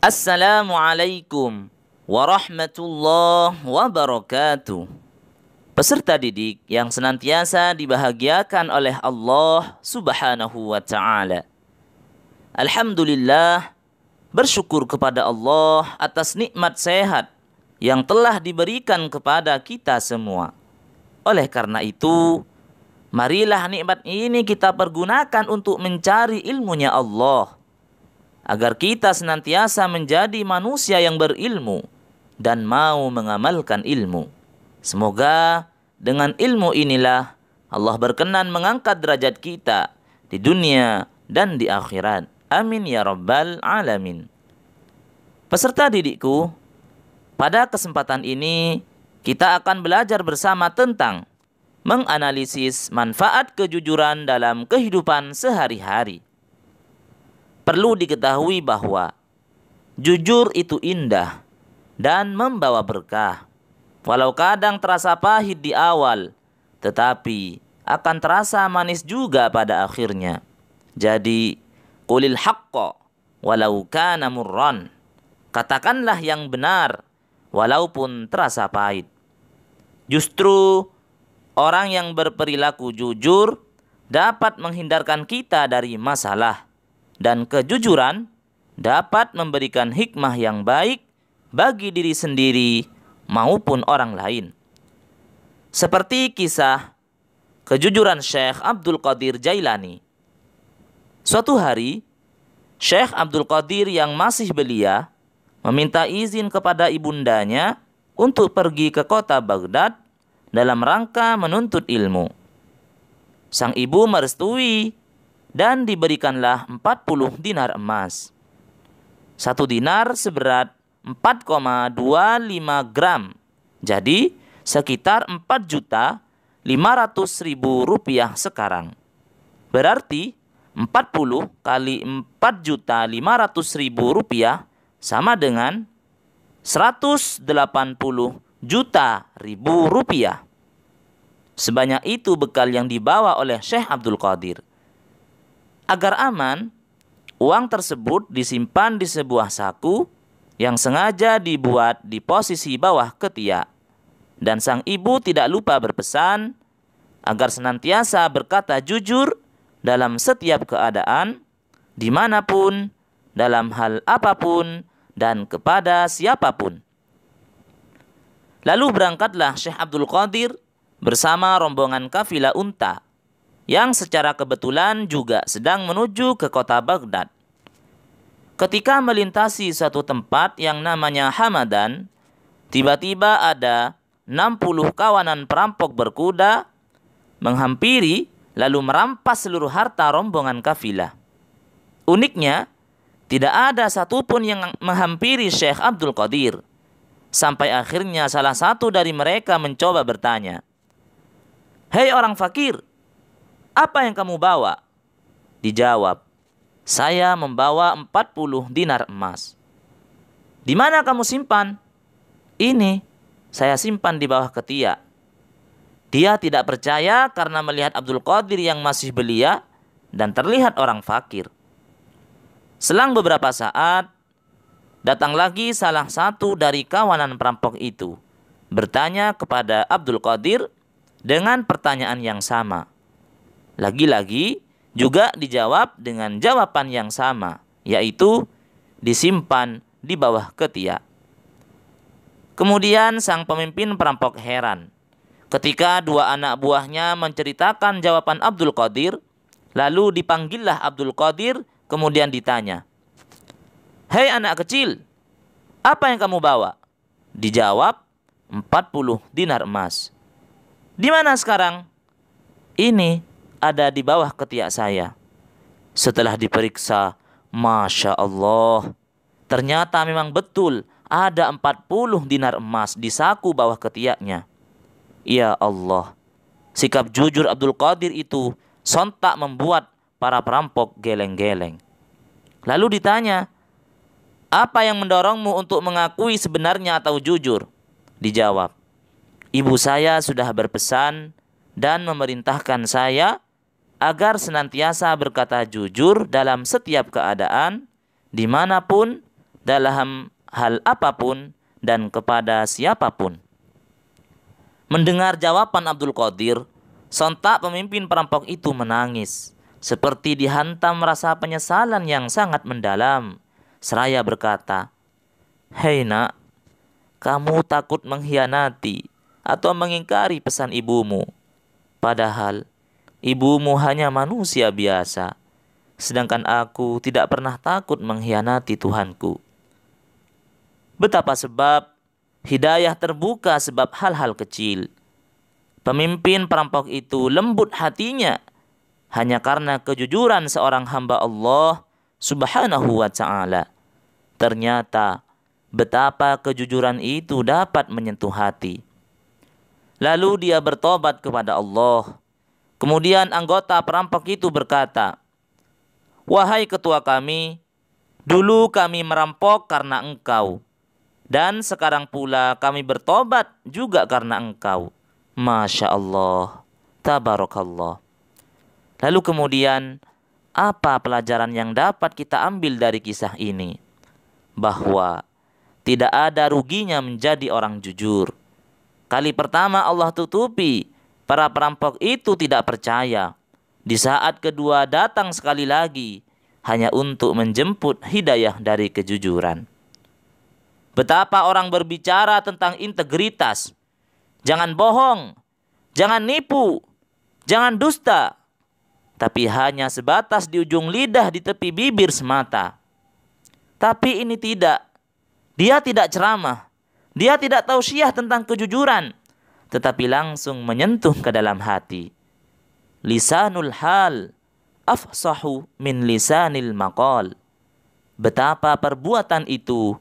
Assalamualaikum warahmatullahi wabarakatuh. Peserta didik yang senantiasa dibahagiakan oleh Allah Subhanahu wa taala. Alhamdulillah bersyukur kepada Allah atas nikmat sehat yang telah diberikan kepada kita semua. Oleh karena itu, marilah nikmat ini kita pergunakan untuk mencari ilmunya Allah agar kita senantiasa menjadi manusia yang berilmu dan mau mengamalkan ilmu. Semoga dengan ilmu inilah Allah berkenan mengangkat derajat kita di dunia dan di akhirat. Amin ya rabbal alamin. Peserta didikku, pada kesempatan ini kita akan belajar bersama tentang menganalisis manfaat kejujuran dalam kehidupan sehari-hari perlu diketahui bahwa jujur itu indah dan membawa berkah. Walau kadang terasa pahit di awal, tetapi akan terasa manis juga pada akhirnya. Jadi, kulil haqqa walau kana murran. Katakanlah yang benar walaupun terasa pahit. Justru orang yang berperilaku jujur dapat menghindarkan kita dari masalah dan kejujuran dapat memberikan hikmah yang baik bagi diri sendiri maupun orang lain. Seperti kisah kejujuran Syekh Abdul Qadir Jailani. Suatu hari, Syekh Abdul Qadir yang masih belia meminta izin kepada ibundanya untuk pergi ke kota Baghdad dalam rangka menuntut ilmu. Sang ibu merestui dan diberikanlah 40 dinar emas. Satu dinar seberat 4,25 gram. Jadi sekitar 4 juta 500 ribu rupiah sekarang. Berarti 40 kali 4 juta 500 ribu rupiah sama dengan 180 juta ribu rupiah. Sebanyak itu bekal yang dibawa oleh Syekh Abdul Qadir. Agar aman, uang tersebut disimpan di sebuah saku yang sengaja dibuat di posisi bawah ketiak. Dan sang ibu tidak lupa berpesan agar senantiasa berkata jujur dalam setiap keadaan, dimanapun, dalam hal apapun, dan kepada siapapun. Lalu berangkatlah Syekh Abdul Qadir bersama rombongan kafilah unta yang secara kebetulan juga sedang menuju ke kota Baghdad. Ketika melintasi satu tempat yang namanya Hamadan, tiba-tiba ada 60 kawanan perampok berkuda menghampiri lalu merampas seluruh harta rombongan kafilah. Uniknya, tidak ada satupun yang menghampiri Syekh Abdul Qadir. Sampai akhirnya salah satu dari mereka mencoba bertanya, Hei orang fakir, apa yang kamu bawa? Dijawab, saya membawa 40 dinar emas. Di mana kamu simpan? Ini saya simpan di bawah ketiak. Dia tidak percaya karena melihat Abdul Qadir yang masih belia dan terlihat orang fakir. Selang beberapa saat, datang lagi salah satu dari kawanan perampok itu bertanya kepada Abdul Qadir dengan pertanyaan yang sama. Lagi-lagi juga dijawab dengan jawaban yang sama, yaitu disimpan di bawah ketiak. Kemudian sang pemimpin perampok heran. Ketika dua anak buahnya menceritakan jawaban Abdul Qadir, lalu dipanggillah Abdul Qadir, kemudian ditanya, Hei anak kecil, apa yang kamu bawa? Dijawab, 40 dinar emas. Di mana sekarang? Ini, ada di bawah ketiak saya. Setelah diperiksa, Masya Allah, ternyata memang betul ada 40 dinar emas di saku bawah ketiaknya. Ya Allah, sikap jujur Abdul Qadir itu sontak membuat para perampok geleng-geleng. Lalu ditanya, apa yang mendorongmu untuk mengakui sebenarnya atau jujur? Dijawab, ibu saya sudah berpesan dan memerintahkan saya agar senantiasa berkata jujur dalam setiap keadaan, dimanapun, dalam hal apapun, dan kepada siapapun. Mendengar jawaban Abdul Qadir, sontak pemimpin perampok itu menangis, seperti dihantam rasa penyesalan yang sangat mendalam. Seraya berkata, Hei nak, kamu takut mengkhianati atau mengingkari pesan ibumu. Padahal, Ibumu hanya manusia biasa, sedangkan aku tidak pernah takut mengkhianati Tuhanku. Betapa sebab hidayah terbuka sebab hal-hal kecil. Pemimpin perampok itu lembut hatinya hanya karena kejujuran seorang hamba Allah Subhanahu wa taala. Ternyata betapa kejujuran itu dapat menyentuh hati. Lalu dia bertobat kepada Allah Kemudian anggota perampok itu berkata, "Wahai ketua kami, dulu kami merampok karena engkau, dan sekarang pula kami bertobat juga karena engkau." Masya Allah, tabarakallah. Lalu kemudian, apa pelajaran yang dapat kita ambil dari kisah ini? Bahwa tidak ada ruginya menjadi orang jujur. Kali pertama Allah tutupi Para perampok itu tidak percaya. Di saat kedua datang sekali lagi hanya untuk menjemput hidayah dari kejujuran. Betapa orang berbicara tentang integritas. Jangan bohong, jangan nipu, jangan dusta. Tapi hanya sebatas di ujung lidah di tepi bibir semata. Tapi ini tidak. Dia tidak ceramah. Dia tidak tahu tausiah tentang kejujuran tetapi langsung menyentuh ke dalam hati. Lisanul hal afsahu min lisanil maqal. Betapa perbuatan itu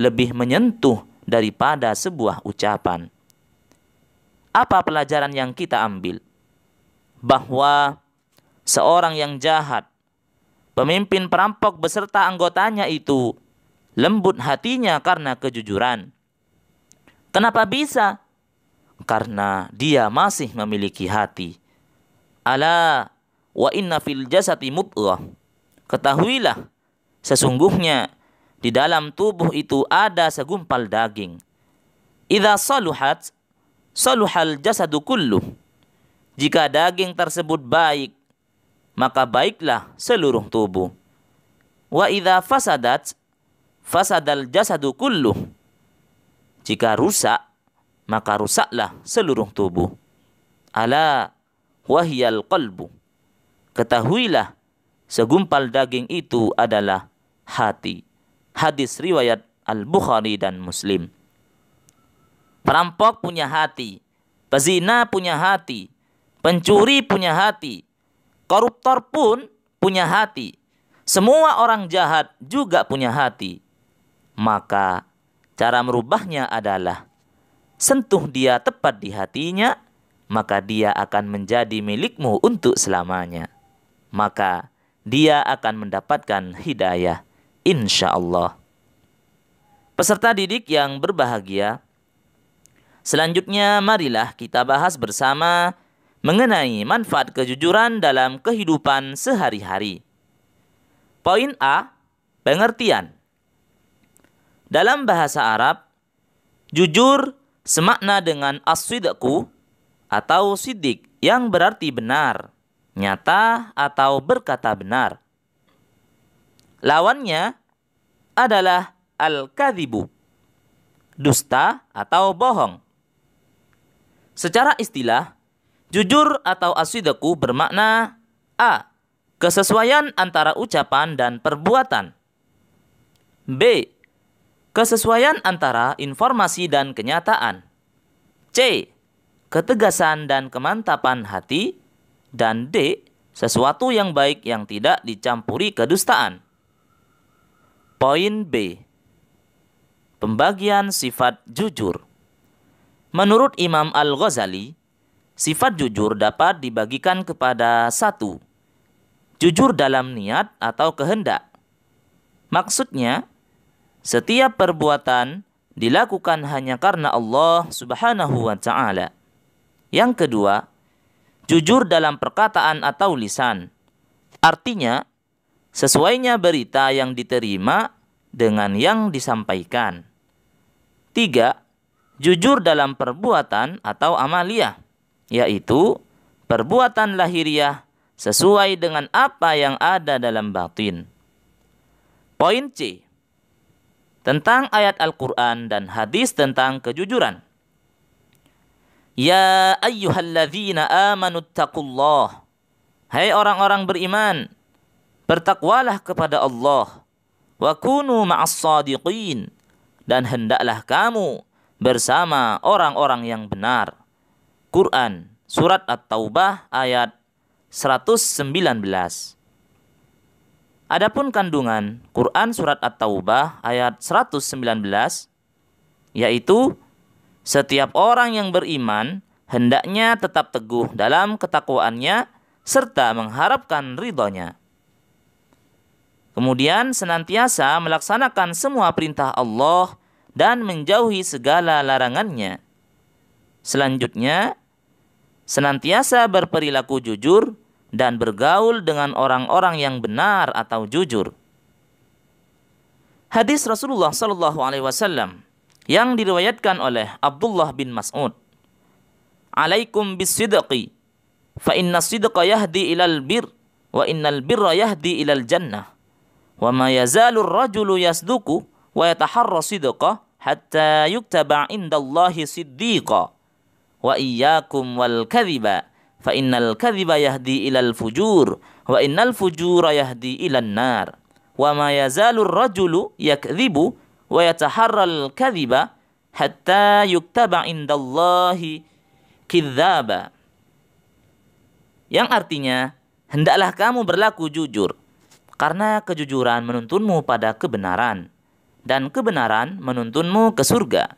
lebih menyentuh daripada sebuah ucapan. Apa pelajaran yang kita ambil? Bahwa seorang yang jahat, pemimpin perampok beserta anggotanya itu lembut hatinya karena kejujuran. Kenapa bisa? karena dia masih memiliki hati. Ala wa inna fil jasati mudghah. Ketahuilah sesungguhnya di dalam tubuh itu ada segumpal daging. Idza saluhat saluhal jasadu kullu. Jika daging tersebut baik, maka baiklah seluruh tubuh. Wa idza fasadat fasadal jasadu kullu. Jika rusak, maka rusaklah seluruh tubuh. Ala wahyal qalbu. Ketahuilah segumpal daging itu adalah hati. Hadis riwayat Al-Bukhari dan Muslim. Perampok punya hati, pezina punya hati, pencuri punya hati, koruptor pun punya hati. Semua orang jahat juga punya hati. Maka cara merubahnya adalah sentuh dia tepat di hatinya, maka dia akan menjadi milikmu untuk selamanya. Maka dia akan mendapatkan hidayah, insya Allah. Peserta didik yang berbahagia, selanjutnya marilah kita bahas bersama mengenai manfaat kejujuran dalam kehidupan sehari-hari. Poin A, pengertian. Dalam bahasa Arab, jujur semakna dengan aswidku atau sidik yang berarti benar, nyata atau berkata benar. Lawannya adalah al-kadhibu, dusta atau bohong. Secara istilah, jujur atau asyidaku bermakna A. Kesesuaian antara ucapan dan perbuatan. B. Kesesuaian antara informasi dan kenyataan. C. Ketegasan dan kemantapan hati. Dan D. Sesuatu yang baik yang tidak dicampuri kedustaan. Poin B. Pembagian sifat jujur. Menurut Imam Al-Ghazali, sifat jujur dapat dibagikan kepada satu. Jujur dalam niat atau kehendak. Maksudnya, setiap perbuatan dilakukan hanya karena Allah Subhanahu wa taala. Yang kedua, jujur dalam perkataan atau lisan. Artinya, sesuainya berita yang diterima dengan yang disampaikan. Tiga, jujur dalam perbuatan atau amalia, yaitu perbuatan lahiriah sesuai dengan apa yang ada dalam batin. Poin C tentang ayat Al-Quran dan hadis tentang kejujuran. Ya ayyuhalladzina amanu taqullah. Hai orang-orang beriman, bertakwalah kepada Allah. Wa kunu ma'as sadiqin dan hendaklah kamu bersama orang-orang yang benar. Quran surat At-Taubah ayat 119. Adapun kandungan Quran surat At-Taubah ayat 119 yaitu setiap orang yang beriman hendaknya tetap teguh dalam ketakwaannya serta mengharapkan ridhonya. Kemudian senantiasa melaksanakan semua perintah Allah dan menjauhi segala larangannya. Selanjutnya, senantiasa berperilaku jujur dan bergaul dengan orang-orang yang benar atau jujur. Hadis Rasulullah Shallallahu Alaihi Wasallam yang diriwayatkan oleh Abdullah bin Mas'ud. Alaikum bisidqi fa inna sidqa yahdi ilal bir wa innal birra yahdi ilal jannah wa ma yazalu rajulu yasduku wa yataharra sidqa hatta yuktaba indallahi siddiqa wa iyyakum wal kadhiba fa innal kadhiba yahdi ilal fujur wa innal fujura yahdi ilan nar wa ma yazalu ar rajulu yakdhibu wa yataharra al kadhiba hatta yuktaba indallahi kidzaba yang artinya hendaklah kamu berlaku jujur karena kejujuran menuntunmu pada kebenaran dan kebenaran menuntunmu ke surga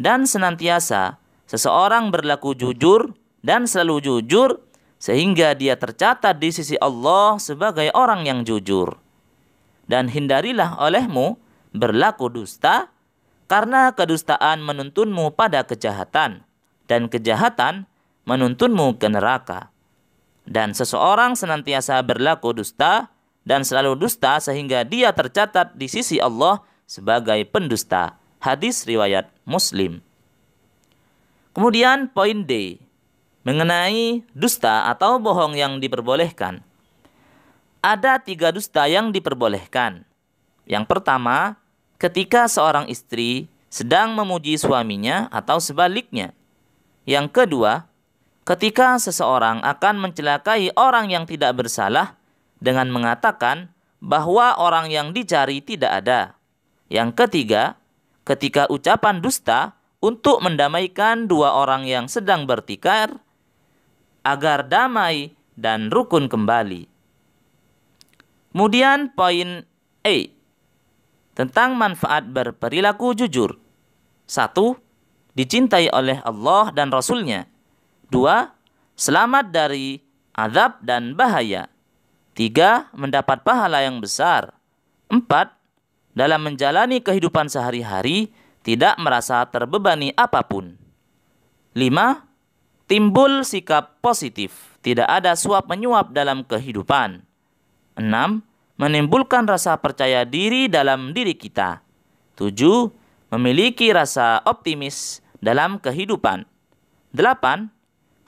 dan senantiasa seseorang berlaku jujur dan selalu jujur sehingga dia tercatat di sisi Allah sebagai orang yang jujur. Dan hindarilah olehmu berlaku dusta karena kedustaan menuntunmu pada kejahatan dan kejahatan menuntunmu ke neraka. Dan seseorang senantiasa berlaku dusta dan selalu dusta sehingga dia tercatat di sisi Allah sebagai pendusta. Hadis riwayat Muslim. Kemudian poin D, mengenai dusta atau bohong yang diperbolehkan. Ada tiga dusta yang diperbolehkan. Yang pertama, ketika seorang istri sedang memuji suaminya atau sebaliknya. Yang kedua, ketika seseorang akan mencelakai orang yang tidak bersalah dengan mengatakan bahwa orang yang dicari tidak ada. Yang ketiga, ketika ucapan dusta untuk mendamaikan dua orang yang sedang bertikar agar damai dan rukun kembali. Kemudian poin E tentang manfaat berperilaku jujur. Satu, dicintai oleh Allah dan Rasulnya. Dua, selamat dari azab dan bahaya. Tiga, mendapat pahala yang besar. Empat, dalam menjalani kehidupan sehari-hari tidak merasa terbebani apapun. Lima, Timbul sikap positif, tidak ada suap-menyuap dalam kehidupan. 6. Menimbulkan rasa percaya diri dalam diri kita. 7. Memiliki rasa optimis dalam kehidupan. 8.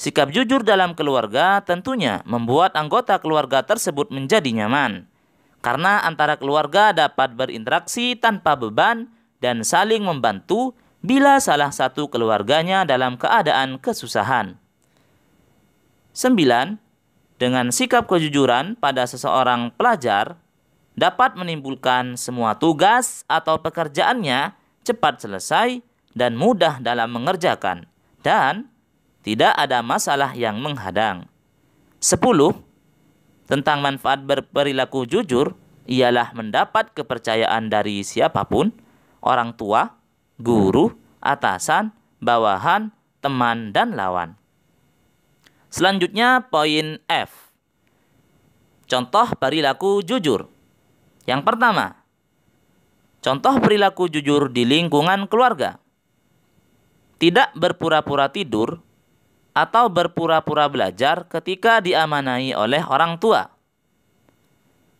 Sikap jujur dalam keluarga tentunya membuat anggota keluarga tersebut menjadi nyaman. Karena antara keluarga dapat berinteraksi tanpa beban dan saling membantu bila salah satu keluarganya dalam keadaan kesusahan. 9. Dengan sikap kejujuran pada seseorang pelajar dapat menimbulkan semua tugas atau pekerjaannya cepat selesai dan mudah dalam mengerjakan dan tidak ada masalah yang menghadang. 10. Tentang manfaat berperilaku jujur ialah mendapat kepercayaan dari siapapun, orang tua, guru, atasan, bawahan, teman, dan lawan. Selanjutnya poin F. Contoh perilaku jujur. Yang pertama, contoh perilaku jujur di lingkungan keluarga. Tidak berpura-pura tidur atau berpura-pura belajar ketika diamanai oleh orang tua.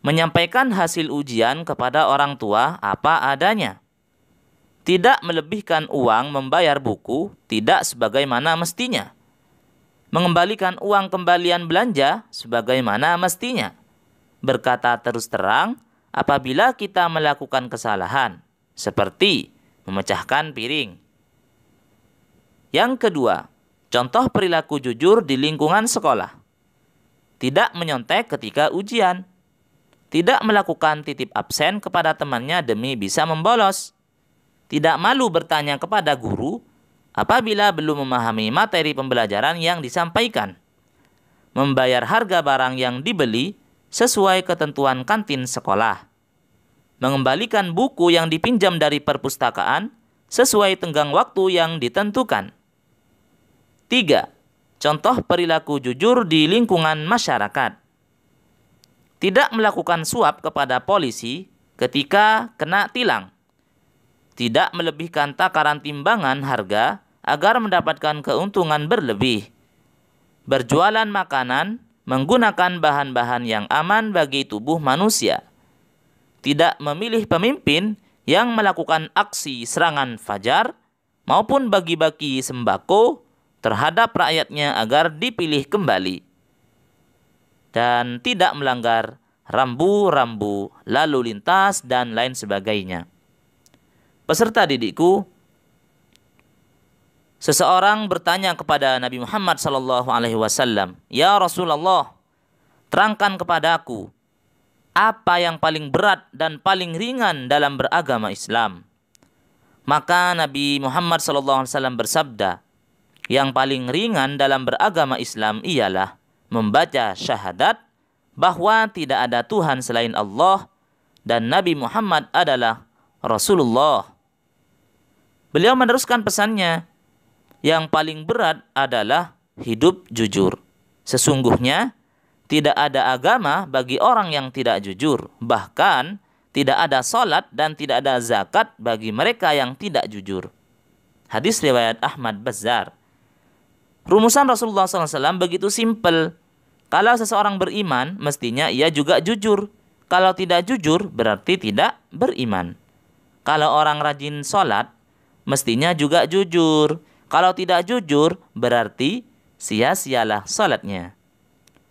Menyampaikan hasil ujian kepada orang tua apa adanya tidak melebihkan uang membayar buku tidak sebagaimana mestinya. Mengembalikan uang kembalian belanja sebagaimana mestinya. Berkata terus terang apabila kita melakukan kesalahan, seperti memecahkan piring. Yang kedua, contoh perilaku jujur di lingkungan sekolah. Tidak menyontek ketika ujian. Tidak melakukan titip absen kepada temannya demi bisa membolos tidak malu bertanya kepada guru apabila belum memahami materi pembelajaran yang disampaikan. Membayar harga barang yang dibeli sesuai ketentuan kantin sekolah. Mengembalikan buku yang dipinjam dari perpustakaan sesuai tenggang waktu yang ditentukan. 3. Contoh perilaku jujur di lingkungan masyarakat. Tidak melakukan suap kepada polisi ketika kena tilang tidak melebihkan takaran timbangan harga agar mendapatkan keuntungan berlebih. Berjualan makanan menggunakan bahan-bahan yang aman bagi tubuh manusia. Tidak memilih pemimpin yang melakukan aksi serangan fajar maupun bagi-bagi sembako terhadap rakyatnya agar dipilih kembali. Dan tidak melanggar rambu-rambu lalu lintas dan lain sebagainya peserta didikku seseorang bertanya kepada Nabi Muhammad sallallahu alaihi wasallam, "Ya Rasulullah, terangkan kepadaku apa yang paling berat dan paling ringan dalam beragama Islam?" Maka Nabi Muhammad sallallahu alaihi wasallam bersabda, "Yang paling ringan dalam beragama Islam ialah membaca syahadat bahwa tidak ada Tuhan selain Allah dan Nabi Muhammad adalah Rasulullah." Beliau meneruskan pesannya, yang paling berat adalah hidup jujur. Sesungguhnya tidak ada agama bagi orang yang tidak jujur, bahkan tidak ada solat dan tidak ada zakat bagi mereka yang tidak jujur. Hadis riwayat Ahmad Bazar. Rumusan Rasulullah SAW begitu simpel. Kalau seseorang beriman, mestinya ia juga jujur. Kalau tidak jujur, berarti tidak beriman. Kalau orang rajin sholat, mestinya juga jujur. Kalau tidak jujur, berarti sia-sialah salatnya.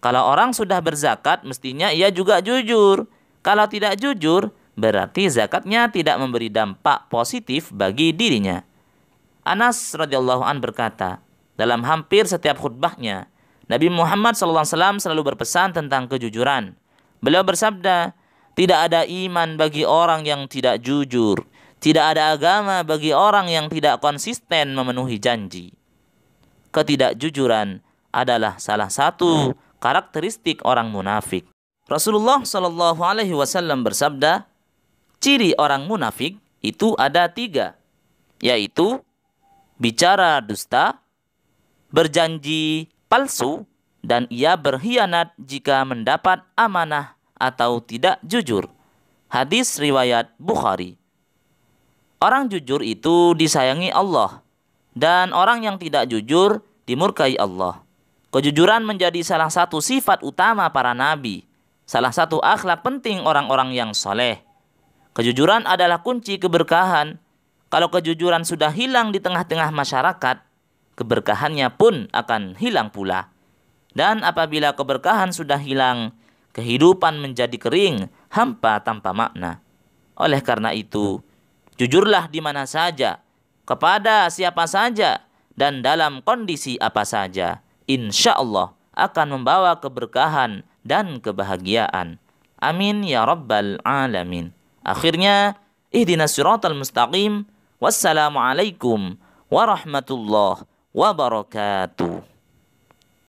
Kalau orang sudah berzakat, mestinya ia juga jujur. Kalau tidak jujur, berarti zakatnya tidak memberi dampak positif bagi dirinya. Anas radhiyallahu an berkata, dalam hampir setiap khutbahnya, Nabi Muhammad SAW selalu berpesan tentang kejujuran. Beliau bersabda, tidak ada iman bagi orang yang tidak jujur. Tidak ada agama bagi orang yang tidak konsisten memenuhi janji. Ketidakjujuran adalah salah satu karakteristik orang munafik. Rasulullah Shallallahu Alaihi Wasallam bersabda, ciri orang munafik itu ada tiga, yaitu bicara dusta, berjanji palsu, dan ia berkhianat jika mendapat amanah atau tidak jujur. Hadis riwayat Bukhari. Orang jujur itu disayangi Allah dan orang yang tidak jujur dimurkai Allah. Kejujuran menjadi salah satu sifat utama para nabi, salah satu akhlak penting orang-orang yang soleh. Kejujuran adalah kunci keberkahan. Kalau kejujuran sudah hilang di tengah-tengah masyarakat, keberkahannya pun akan hilang pula. Dan apabila keberkahan sudah hilang, kehidupan menjadi kering, hampa tanpa makna. Oleh karena itu, Jujurlah di mana saja, kepada siapa saja, dan dalam kondisi apa saja. Insya Allah akan membawa keberkahan dan kebahagiaan. Amin ya Rabbal Alamin. Akhirnya, ihdinas siratal mustaqim. Wassalamualaikum warahmatullahi wabarakatuh.